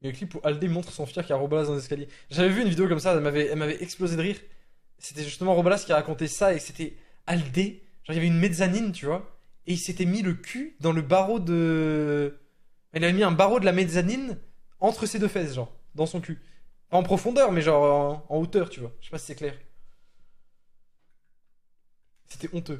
Il y a un clip où Aldé montre son qui a Robalas dans l'escalier. J'avais vu une vidéo comme ça, elle m'avait, elle m'avait explosé de rire. C'était justement Robalas qui a raconté ça et c'était Aldé. Genre, il y avait une mezzanine, tu vois. Et il s'était mis le cul dans le barreau de. Il avait mis un barreau de la mezzanine entre ses deux fesses, genre, dans son cul. Pas en profondeur, mais genre en, en hauteur, tu vois. Je sais pas si c'est clair. C'était honteux.